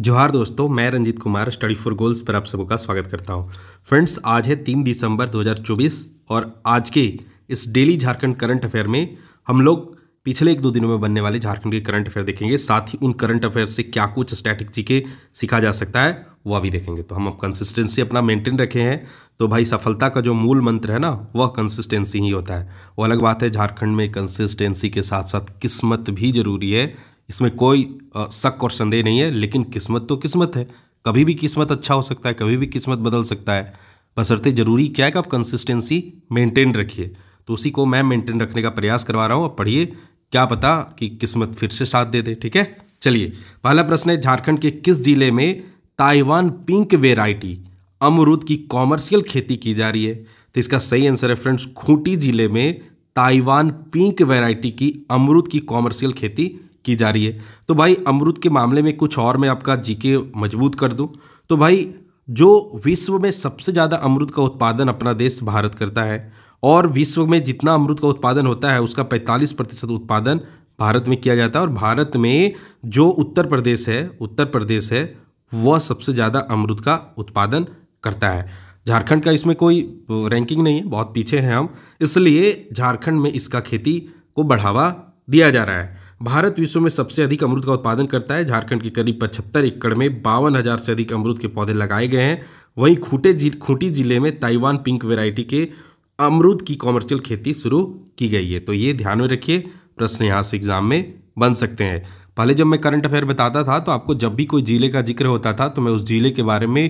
जोहार दोस्तों मैं Ranjeet Kumar study for goals पर आप सबका स्वागत करता हूं फ्रेंड्स आज है तीन दिसंबर 2024 और आज के इस डेली झारखंड करंट अफेयर में हम लोग पिछले एक दो दिनों में बनने वाले झारखंड के करंट अफेयर देखेंगे साथ ही उन करंट अफेयर से क्या कुछ स्टैटिक के सीखा जा सकता है वह भी देखेंगे तो हम अब कंसिस्टेंसी अपना मेंटेन रखे हैं तो भाई सफलता का जो मूल मंत्र है ना वह कंसिस्टेंसी ही होता है वो अलग बात है झारखंड में कंसिस्टेंसी के साथ साथ किस्मत भी जरूरी है इसमें कोई शक और संदेह नहीं है लेकिन किस्मत तो किस्मत है कभी भी किस्मत अच्छा हो सकता है कभी भी किस्मत बदल सकता है बसरते ज़रूरी क्या है कि आप कंसिस्टेंसी मेंटेन रखिए तो उसी को मैं मेंटेन रखने का प्रयास करवा रहा हूँ अब पढ़िए क्या पता कि किस्मत फिर से साथ दे दे ठीक है चलिए पहला प्रश्न है झारखंड के किस जिले में ताइवान पिंक वेराइटी अमरूद की कॉमर्शियल खेती की जा रही है तो इसका सही आंसर है फ्रेंड्स खूंटी जिले में ताइवान पिंक वेराइटी की अमरूद की कॉमर्शियल खेती की जा रही है तो भाई अमरुद के मामले में कुछ और मैं आपका जीके मजबूत कर दूं तो भाई जो विश्व में सबसे ज़्यादा अमृत का उत्पादन अपना देश भारत करता है और विश्व में जितना अमृत का उत्पादन होता है उसका 45 प्रतिशत उत्पादन भारत में किया जाता है और भारत में जो उत्तर प्रदेश है उत्तर प्रदेश है वह सबसे ज़्यादा अमरुद का उत्पादन करता है झारखंड का इसमें कोई रैंकिंग नहीं है बहुत पीछे हैं हम इसलिए झारखंड में इसका खेती को बढ़ावा दिया जा रहा है भारत विश्व में सबसे अधिक अमरूद का उत्पादन करता है झारखंड के करीब पचहत्तर एकड़ में बावन हज़ार से अधिक अमरूद के पौधे लगाए गए हैं वहीं खूटे जी खूंटी जिले में ताइवान पिंक वेराइटी के अमरूद की कॉमर्शियल खेती शुरू की गई है तो ये ध्यान में रखिए प्रश्न यहाँ से एग्जाम में बन सकते हैं पहले जब मैं करंट अफेयर बताता था तो आपको जब भी कोई जिले का जिक्र होता था तो मैं उस जिले के बारे में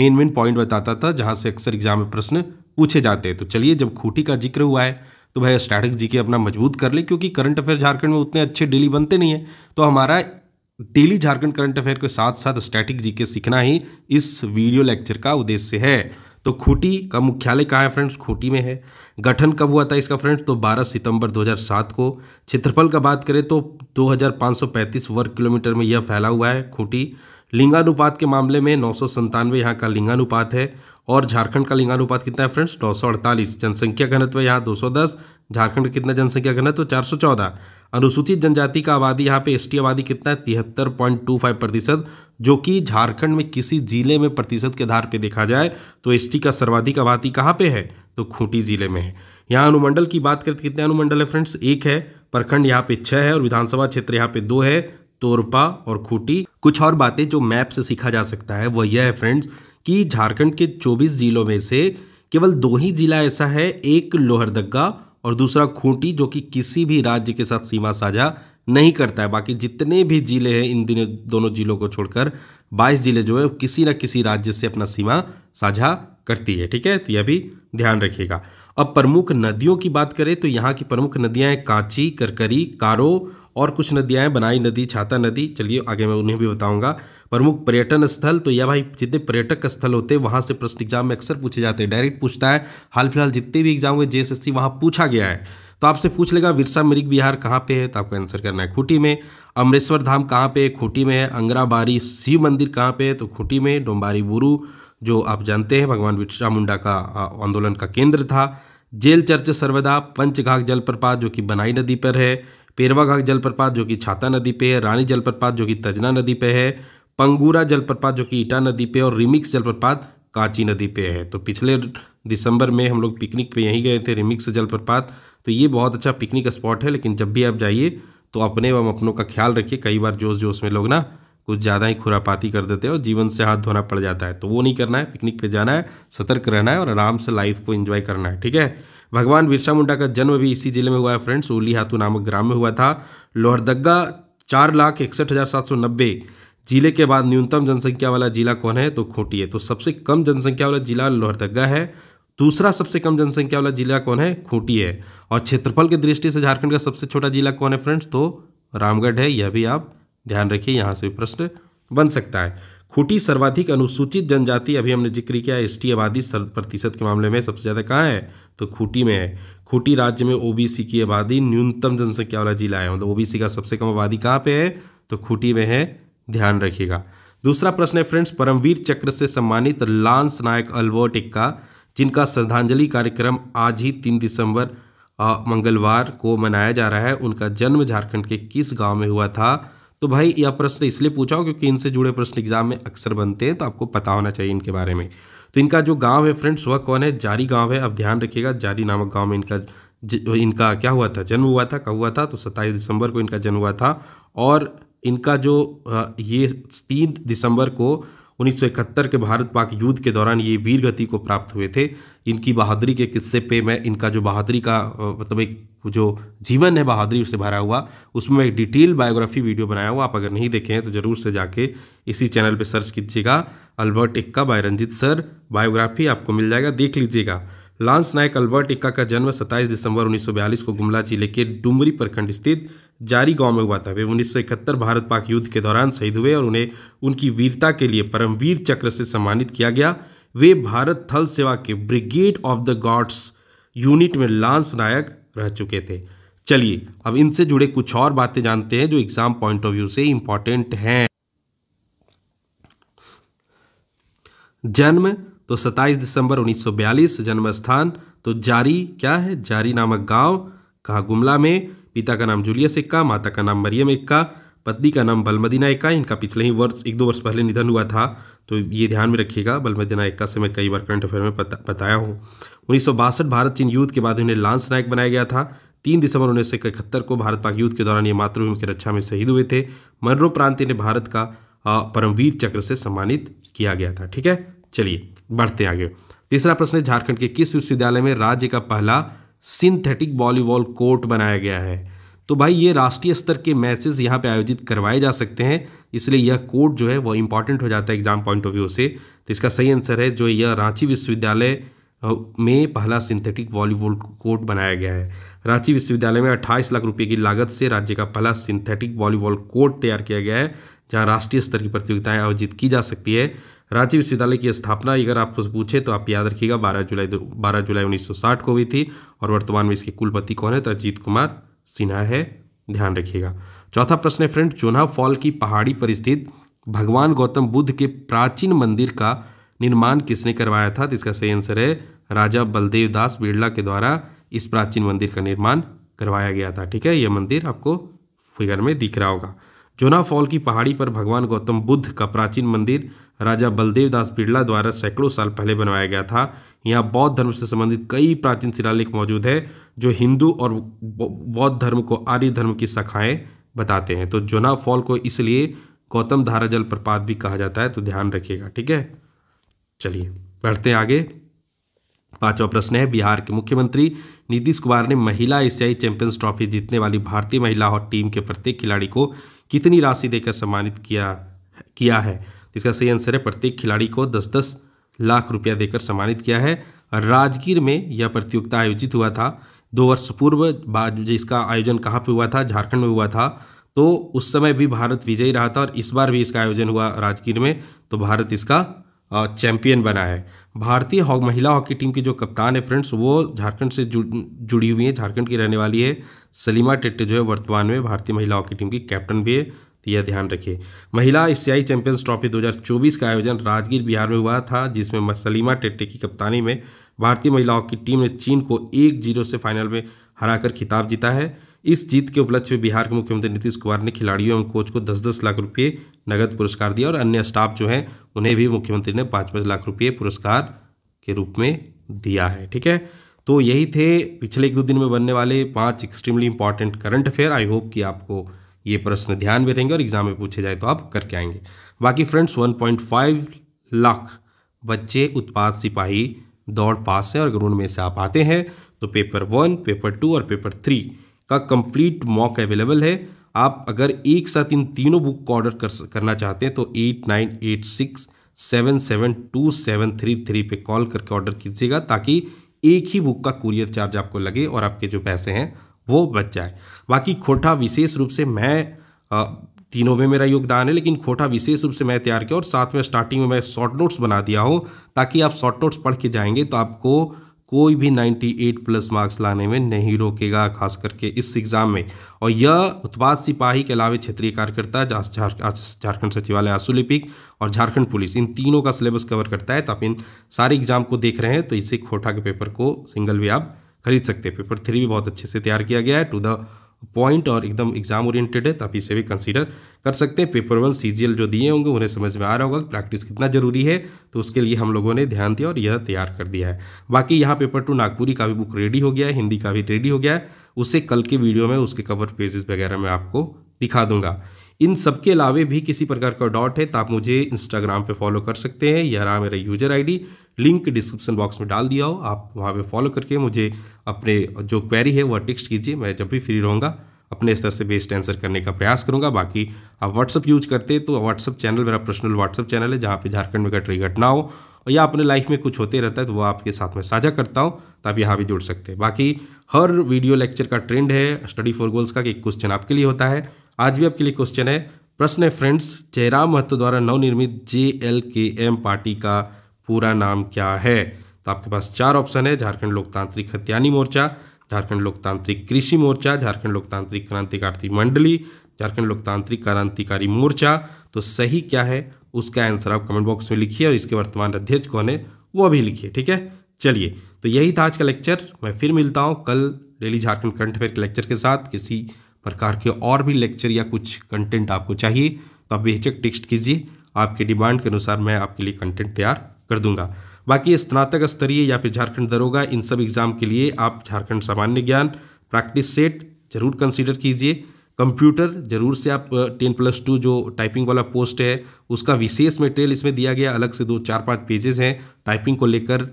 मेन मेन पॉइंट बताता था जहाँ से अक्सर एग्जाम में प्रश्न पूछे जाते हैं तो चलिए जब खूंटी का जिक्र हुआ है तो भाई स्टैटिक जी के अपना मजबूत कर ले क्योंकि करंट अफेयर झारखंड में उतने अच्छे डेली बनते नहीं है तो हमारा डेली झारखंड करंट अफेयर के साथ साथ स्टैटिक जी के सीखना ही इस वीडियो लेक्चर का उद्देश्य है तो खूटी का मुख्यालय कहाँ है फ्रेंड्स खूटी में है गठन कब हुआ था इसका फ्रेंड्स तो 12 सितंबर 2007 को क्षेत्रफल का बात करें तो 2535 वर्ग किलोमीटर में यह फैला हुआ है खूटी लिंगानुपात के मामले में नौ सौ संतानवे यहाँ का लिंगानुपात है और झारखंड का लिंगानुपात कितना है फ्रेंड्स नौ सौ अड़तालीस जनसंख्या घनत्व यहाँ दो सौ दस झारखंड कितना जनसंख्या घनत्व चार सौ चौदह अनुसूचित जनजाति का आबादी यहाँ पे एसटी आबादी कितना है तिहत्तर पॉइंट टू फाइव प्रतिशत जो कि झारखंड में किसी जिले में प्रतिशत के आधार पर देखा जाए तो एस का सर्वाधिक आबादी कहाँ पे है तो खूंटी जिले में है यहाँ अनुमंडल की बात करें तो कितने अनुमंडल है फ्रेंड्स एक है प्रखंड यहाँ पे छः है और विधानसभा क्षेत्र यहाँ पे दो है तोरपा और खूटी कुछ और बातें जो मैप से सीखा जा सकता है वह यह है फ्रेंड्स कि झारखंड के 24 जिलों में से केवल दो ही जिला ऐसा है एक लोहरदगा और दूसरा खूंटी जो कि किसी भी राज्य के साथ सीमा साझा नहीं करता है बाकी जितने भी जिले हैं इन दिनों दोनों जिलों को छोड़कर 22 जिले जो है किसी ना किसी राज्य से अपना सीमा साझा करती है ठीक है तो यह भी ध्यान रखिएगा अब प्रमुख नदियों की बात करें तो यहाँ की प्रमुख नदियाँ हैं कांची करकरी कारो और कुछ नदियाँ हैं बनाई नदी छाता नदी चलिए आगे मैं उन्हें भी बताऊँगा प्रमुख पर्यटन स्थल तो या भाई जितने पर्यटक स्थल होते हैं वहाँ से प्रश्न एग्जाम में अक्सर पूछे जाते हैं डायरेक्ट पूछता है हाल फिलहाल जितने भी एग्जाम हुए जे एस वहाँ पूछा गया है तो आपसे पूछ लेगा विरसा मृग विहार कहाँ पे है तो आपको आंसर करना है खूटी में अमरेश्वर धाम कहाँ पे है खूटी में है अंगराबारी शिव मंदिर कहाँ पे है तो खूटी में डोम्बारी बुरू जो आप जानते हैं भगवान बिरसा मुंडा का आंदोलन का केंद्र था जेल चर्च सर्वदा पंचघाघ जलप्रपात जो कि बनाई नदी पर है पेरवाघाग जलप्रपात जो कि छाता नदी पे है रानी जलप्रपात जो कि तजना नदी पे है पंगूरा जलप्रपात जो कि ईटा नदी पे और रिमिक्स जलप्रपात कांची नदी पे है तो पिछले दिसंबर में हम लोग पिकनिक पे यहीं गए थे रिमिक्स जलप्रपात तो ये बहुत अच्छा पिकनिक स्पॉट है लेकिन जब भी आप जाइए तो अपने एवं अपनों का ख्याल रखिए कई बार जोश जोश में लोग ना कुछ ज़्यादा ही खुरापाती कर देते हैं और जीवन से हाथ धोना पड़ जाता है तो वो नहीं करना है पिकनिक पे जाना है सतर्क रहना है और आराम से लाइफ को एंजॉय करना है ठीक है भगवान बिरसा मुंडा का जन्म भी इसी जिले में हुआ है फ्रेंड्स ओली हाथू नामक ग्राम में हुआ था लोहरदग्गा चार लाख इकसठ हज़ार सात सौ नब्बे जिले के बाद न्यूनतम जनसंख्या वाला जिला कौन है तो खूंटी है तो सबसे कम जनसंख्या वाला जिला लोहरदग्गा है दूसरा सबसे कम जनसंख्या वाला जिला कौन है खूंटी है और क्षेत्रफल की दृष्टि से झारखंड का सबसे छोटा जिला कौन है फ्रेंड्स तो रामगढ़ है यह भी आप ध्यान रखिए यहाँ से प्रश्न बन सकता है खूटी सर्वाधिक अनुसूचित जनजाति अभी हमने जिक्र किया एस टी आबादी प्रतिशत के मामले में सबसे ज़्यादा कहाँ है तो खूटी में है खूटी राज्य में ओबीसी की आबादी न्यूनतम जनसंख्या वाला जिला है मतलब ओबीसी का सबसे कम आबादी कहाँ पे है तो खूटी में है ध्यान रखिएगा दूसरा प्रश्न है फ्रेंड्स परमवीर चक्र से सम्मानित लांस नायक अल्बर्ट इक्का जिनका श्रद्धांजलि कार्यक्रम आज ही तीन दिसंबर मंगलवार को मनाया जा रहा है उनका जन्म झारखंड के किस गांव में हुआ था तो भाई यह प्रश्न इसलिए पूछा हो क्योंकि इनसे जुड़े प्रश्न एग्जाम में अक्सर बनते हैं तो आपको पता होना चाहिए इनके बारे में तो इनका जो गांव है फ्रेंड्स वह कौन है जारी गांव है अब ध्यान रखिएगा जारी नामक गांव में इनका ज, इनका क्या हुआ था जन्म हुआ था कब हुआ था तो सत्ताईस दिसंबर को इनका जन्म हुआ था और इनका जो ये तीन दिसंबर को 1971 के भारत पाक युद्ध के दौरान ये वीर गति को प्राप्त हुए थे इनकी बहादुरी के किस्से पे मैं इनका जो बहादुरी का मतलब एक जो जीवन है बहादुरी उससे भरा हुआ उसमें मैं एक डिटेल बायोग्राफी वीडियो बनाया हुआ आप अगर नहीं देखे हैं तो ज़रूर से जाके इसी चैनल पर सर्च कीजिएगा अल्बर्ट इक्का बाय रंजित सर बायोग्राफी आपको मिल जाएगा देख लीजिएगा लांस नायक अल्बर्ट इक्का का जन्म 27 दिसंबर 1942 को गुमला जिले के डुमरी प्रखंड स्थित जारी गांव में हुआ था वे 1971 भारत पाक युद्ध के दौरान शहीद हुए और उन्हें उनकी वीरता के लिए परमवीर चक्र से सम्मानित किया गया वे भारत थल सेवा के brigade of the guards unit में लांस नायक रह चुके थे चलिए अब इनसे जुड़े कुछ और बातें जानते हैं जो एग्जाम पॉइंट ऑफ व्यू से इंपॉर्टेंट हैं जन्म तो 27 दिसंबर 1942 जन्म स्थान तो जारी क्या है जारी नामक गांव कहाँ गुमला में पिता का नाम जूलियस इक्का माता का नाम मरियम इक्का पत्नी का नाम बलमदीना इक्का इनका पिछले ही वर्ष एक दो वर्ष पहले निधन हुआ था तो ये ध्यान में रखिएगा बलमदीना इक्का से मैं कई बार करंट अफेयर में बताया हूँ उन्नीस भारत चीन युद्ध के बाद इन्हें लांस नायक बनाया गया था तीन दिसंबर उन्नीस को भारत पाक युद्ध के दौरान ये मातृभूमि की रक्षा में शहीद हुए थे मनरो प्रांति इन्हें भारत का परमवीर चक्र से सम्मानित किया गया था ठीक है चलिए बढ़ते आगे तीसरा प्रश्न है झारखंड के किस विश्वविद्यालय में राज्य का पहला सिंथेटिक वॉलीबॉल कोर्ट बनाया गया है तो भाई ये राष्ट्रीय स्तर के मैचेस यहाँ पे आयोजित करवाए जा सकते हैं इसलिए यह कोर्ट जो है वो इम्पॉर्टेंट हो जाता है एग्जाम पॉइंट ऑफ व्यू से तो इसका सही आंसर है जो यह रांची विश्वविद्यालय में पहला सिंथेटिक वॉलीबॉल कोर्ट बनाया गया है रांची विश्वविद्यालय में 28 लाख रुपए की लागत से राज्य का पहला सिंथेटिक वॉलीबॉल कोर्ट तैयार किया गया है जहां राष्ट्रीय स्तर की प्रतियोगिताएं आयोजित की जा सकती है रांची विश्वविद्यालय की स्थापना अगर आप पूछे तो आप याद रखिएगा 12 जुलाई 12 जुलाई 1960 को हुई थी और वर्तमान में इसके कुलपति कौन है तो अजीत कुमार सिन्हा है ध्यान रखिएगा चौथा प्रश्न है फ्रेंड चोना फॉल की पहाड़ी पर स्थित भगवान गौतम बुद्ध के प्राचीन मंदिर का निर्माण किसने करवाया था तो इसका सही आंसर है राजा बलदेव दास बिरला के द्वारा इस प्राचीन मंदिर का निर्माण करवाया गया था ठीक है यह मंदिर आपको फिगर में दिख रहा होगा जोना फॉल की पहाड़ी पर भगवान गौतम बुद्ध का प्राचीन मंदिर राजा बलदेव दास बिड़ला द्वारा सैकड़ों साल पहले बनवाया गया था यहाँ बौद्ध धर्म से संबंधित कई प्राचीन शिलालेख मौजूद है जो हिंदू और बौद्ध धर्म को आर्य धर्म की शाखाएँ बताते हैं तो जोना फॉल को इसलिए गौतम धारा जल प्रपात भी कहा जाता है तो ध्यान रखिएगा ठीक है चलिए बढ़ते हैं आगे पांचवा प्रश्न है बिहार के मुख्यमंत्री नीतीश कुमार ने महिला एशियाई चैंपियंस ट्रॉफी जीतने वाली भारतीय महिला टीम के प्रत्येक खिलाड़ी को कितनी राशि देकर सम्मानित किया किया है इसका सही आंसर है प्रत्येक खिलाड़ी को दस दस लाख रुपया देकर सम्मानित किया है राजगीर में यह प्रतियोगिता आयोजित हुआ था दो वर्ष पूर्व बाद इसका आयोजन कहाँ पर हुआ था झारखंड में हुआ था तो उस समय भी भारत विजयी रहा था और इस बार भी इसका आयोजन हुआ राजगीर में तो भारत इसका चैंपियन बना है भारतीय महिला हॉकी टीम की जो कप्तान है फ्रेंड्स वो झारखंड से जुड़ जुड़ी हुई है झारखंड की रहने वाली है सलीमा टेट्टे जो है वर्तमान में भारतीय महिला हॉकी टीम की कैप्टन भी है तो यह ध्यान रखिए महिला एशियाई चैंपियंस ट्रॉफी 2024 का आयोजन राजगीर बिहार में हुआ था जिसमें सलीमा टेट्टे की कप्तानी में भारतीय महिला हॉकी टीम ने चीन को एक जीरो से फाइनल में हराकर खिताब जीता है इस जीत के उपलक्ष्य में बिहार के मुख्यमंत्री नीतीश कुमार ने खिलाड़ियों एवं कोच को दस दस लाख रुपये नगद पुरस्कार दिया और अन्य स्टाफ जो हैं उन्हें भी मुख्यमंत्री ने पाँच पाँच लाख रुपये पुरस्कार के रूप में दिया है ठीक है तो यही थे पिछले एक दो दिन में बनने वाले पांच extremely important current affair I hope कि आपको ये प्रश्न ध्यान में रहेंगे और एग्जाम में पूछे जाए तो आप करके आएंगे बाकी फ्रेंड्स 1.5 लाख बच्चे उत्पाद सिपाही दौड़ पास है और अगर उनमें से आप आते हैं तो पेपर वन पेपर टू और पेपर थ्री का कंप्लीट मॉक अवेलेबल है आप अगर एक साथ इन तीनों बुक को ऑर्डर कर करना चाहते हैं तो eight nine eight six seven seven two seven three three पे कॉल करके ऑर्डर कीजिएगा ताकि एक ही बुक का कुरियर चार्ज आपको लगे और आपके जो पैसे हैं वो बच जाए बाकी खोटा विशेष रूप से मैं तीनों में मेरा योगदान है लेकिन खोटा विशेष रूप से मैं तैयार किया और साथ में स्टार्टिंग में मैं शॉर्ट नोट्स बना दिया हूँ ताकि आप शॉर्ट नोट्स पढ़ के जाएंगे तो आपको कोई भी 98 प्लस मार्क्स लाने में नहीं रोकेगा खास करके इस एग्ज़ाम में और यह उत्पाद सिपाही के अलावा क्षेत्रीय कार्यकर्ता झारखंड सचिवालय आंसू लिपिक और झारखंड पुलिस इन तीनों का सिलेबस कवर करता है तो आप इन सारे एग्ज़ाम को देख रहे हैं तो इसे खोटा के पेपर को सिंगल भी आप खरीद सकते हैं पेपर थ्री भी बहुत अच्छे से तैयार किया गया है टू द पॉइंट और एकदम एग्जाम ओरिएंटेड है तो आप इसे भी कंसीडर कर सकते हैं पेपर वन सी जो दिए होंगे उन्हें समझ में आ रहा होगा प्रैक्टिस कितना जरूरी है तो उसके लिए हम लोगों ने ध्यान दिया और यह तैयार कर दिया है बाकी यहाँ पेपर टू नागपुरी का भी बुक रेडी हो गया है हिंदी का भी रेडी हो गया है उसे कल के वीडियो में उसके कवर पेजेस वगैरह में आपको दिखा दूंगा इन सब के अलावे भी किसी प्रकार का डॉट है तो आप मुझे इंस्टाग्राम पर फॉलो कर सकते हैं यह रहा मेरा user I link description box में डाल दिया हो आप वहाँ पे फॉलो करके मुझे अपने जो क्वेरी है वह टेक्स्ट कीजिए मैं जब भी फ्री रहूँगा अपने स्तर से बेस्ट आंसर करने का प्रयास करूँगा बाकी आप व्हाट्सअप यूज करते तो व्हाट्सअप चैनल मेरा पर्सनल व्हाट्सअप चैनल है जहाँ पर झारखंड में घट रही घटनाओं और या अपने लाइफ में कुछ होते रहता है तो वो आपके साथ में साझा करता हूँ तो आप यहाँ भी जुड़ सकते हैं बाकी हर वीडियो लेक्चर का ट्रेंड है स्टडी फॉर गोल्स का एक क्वेश्चन आपके लिए होता है आज भी आपके लिए क्वेश्चन है प्रश्न है फ्रेंड्स जयराम महतो द्वारा नवनिर्मित J L K M party का पूरा नाम क्या है तो आपके पास चार ऑप्शन है झारखंड लोकतांत्रिक हत्यानी मोर्चा झारखंड लोकतांत्रिक कृषि मोर्चा झारखंड लोकतांत्रिक क्रांतिकारी मंडली झारखंड लोकतांत्रिक क्रांतिकारी मोर्चा तो सही क्या है उसका आंसर आप कमेंट बॉक्स में लिखिए और इसके वर्तमान अध्यक्ष कौन है वो अभी लिखिए ठीक है चलिए तो यही था आज का लेक्चर मैं फिर मिलता हूँ कल डेली झारखंड करंट अफेयर के लेक्चर के साथ किसी प्रकार के और भी लेक्चर या कुछ कंटेंट आपको चाहिए तो आप बेचक टेक्स्ट कीजिए आपके डिमांड के अनुसार मैं आपके लिए कंटेंट तैयार कर दूंगा बाकी स्नातक स्तरीय या फिर झारखंड दरोगा इन सब एग्ज़ाम के लिए आप झारखंड सामान्य ज्ञान प्रैक्टिस सेट जरूर कंसिडर कीजिए कंप्यूटर जरूर से आप टेन प्लस टू जो टाइपिंग वाला पोस्ट है उसका विशेष मटेरियल इसमें दिया गया अलग से दो चार पाँच पेजेस हैं टाइपिंग को लेकर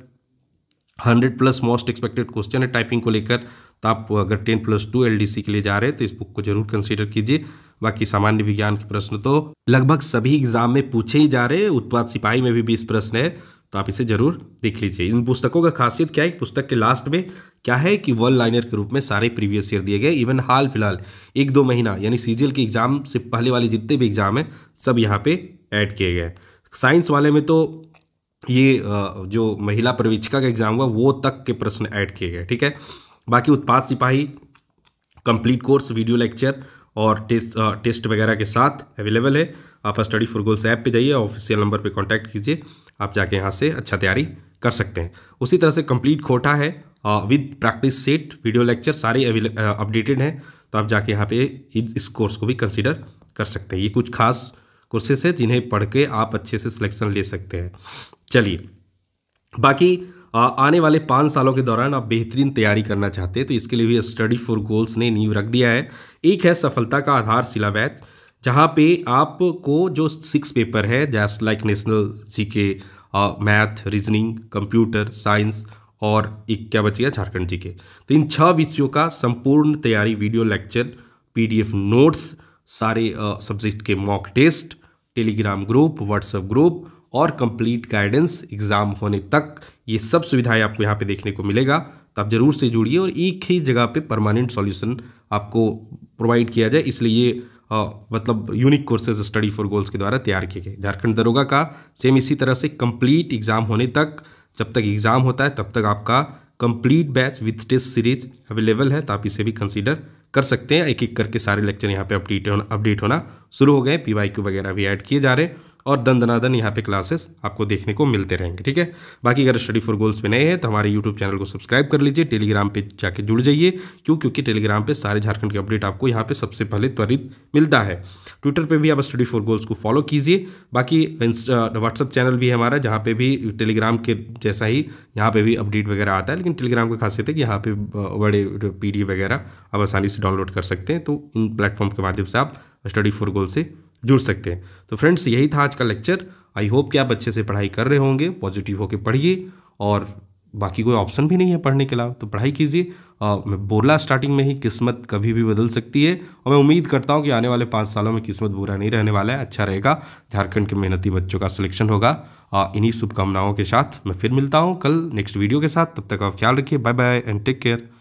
hundred plus most expected question है टाइपिंग को लेकर तो आप अगर टेन प्लस टू एल के लिए जा रहे हैं तो इस बुक को जरूर कंसिडर कीजिए बाकी सामान्य विज्ञान के प्रश्न तो लगभग सभी एग्जाम में पूछे ही जा रहे हैं उत्पाद सिपाही में भी बीस प्रश्न है तो आप इसे जरूर देख लीजिए इन पुस्तकों का खासियत क्या है पुस्तक के लास्ट में क्या है कि वन लाइनर के रूप में सारे प्रीवियस ईयर दिए गए इवन हाल फिलहाल एक दो महीना यानी सीजीएल के एग्जाम से पहले वाले जितने भी एग्जाम हैं सब यहाँ पे ऐड किए गए साइंस वाले में तो ये जो महिला प्रवीक्षिका का एग्जाम हुआ वो तक के प्रश्न ऐड किए गए ठीक है बाकी उत्पाद सिपाही कंप्लीट कोर्स वीडियो लेक्चर और टेस्ट टेस्ट वगैरह के साथ अवेलेबल है आप स्टडी फॉर गोल्स ऐप पे जाइए ऑफिशियल नंबर पे कांटेक्ट कीजिए आप जाके यहाँ से अच्छा तैयारी कर सकते हैं उसी तरह से कंप्लीट खोटा है with practice set video lecture सारे अपडेटेड हैं तो आप जाके यहाँ पे इस कोर्स को भी कंसिडर कर सकते हैं ये कुछ खास कोर्सेस है जिन्हें पढ़ के आप अच्छे से सिलेक्शन ले सकते हैं चलिए बाकी आने वाले पाँच सालों के दौरान आप बेहतरीन तैयारी करना चाहते हैं तो इसके लिए भी स्टडी फॉर गोल्स ने नींव रख दिया है एक है सफलता का आधार शिला बैच जहाँ पे आपको जो सिक्स पेपर है जैस लाइक नेशनल जी के मैथ रीजनिंग कंप्यूटर साइंस और एक क्या गया झारखंड जी के तो इन छह विषयों का संपूर्ण तैयारी वीडियो लेक्चर पीडीएफ नोट्स सारे सब्जेक्ट के mock test Telegram group WhatsApp group और कंप्लीट गाइडेंस एग्ज़ाम होने तक ये सब सुविधाएं आपको यहाँ पे देखने को मिलेगा तो आप ज़रूर से जुड़िए और एक ही जगह पे परमानेंट सॉल्यूशन आपको प्रोवाइड किया जाए इसलिए ये आ, मतलब unique courses study for goals के द्वारा तैयार किए गए झारखंड दरोगा का सेम इसी तरह से कम्प्लीट एग्ज़ाम होने तक जब तक एग्ज़ाम होता है तब तक आपका complete batch with test series available है तो आप इसे भी कंसीडर कर सकते हैं एक एक करके सारे लेक्चर यहाँ पे अपडेट होना अपडेट होना शुरू हो गए पी वगैरह भी ऐड किए जा रहे हैं और दन दनादन यहाँ पे क्लासेस आपको देखने को मिलते रहेंगे ठीक है बाकी अगर स्टडी फॉर गोल्स में नए हैं तो हमारे यूट्यूब चैनल को सब्सक्राइब कर लीजिए टेलीग्राम पर जाके जुड़ जाइए क्यों क्योंकि टेलीग्राम पर सारे झारखंड के अपडेट आपको यहाँ पर सबसे पहले त्वरित मिलता है ट्विटर पर भी आप स्टडी फॉर गोल्स को फॉलो कीजिए बाकी व्हाट्सअप चैनल भी है हमारा जहाँ पर भी टेलीग्राम के जैसा ही यहाँ पर भी अपडेट वगैरह आता है लेकिन टेलीग्राम की खासियत है कि यहाँ पर बड़े पी वगैरह आप आसानी से डाउनलोड कर सकते हैं तो इन प्लेटफॉर्म के माध्यम से आप स्टडी फॉर गोल से जुड़ सकते हैं तो फ्रेंड्स यही था आज का लेक्चर आई होप कि आप अच्छे से पढ़ाई कर रहे होंगे पॉजिटिव होकर पढ़िए और बाकी कोई ऑप्शन भी नहीं है पढ़ने के अलावा तो पढ़ाई कीजिए मैं बोला स्टार्टिंग में ही किस्मत कभी भी बदल सकती है और मैं उम्मीद करता हूँ कि आने वाले पाँच सालों में किस्मत बुरा नहीं रहने वाला है अच्छा रहेगा झारखंड के मेहनती बच्चों का सिलेक्शन होगा इन्हीं शुभकामनाओं के साथ मैं फिर मिलता हूँ कल नेक्स्ट वीडियो के साथ तब तक आप ख्याल रखिए bye bye and take care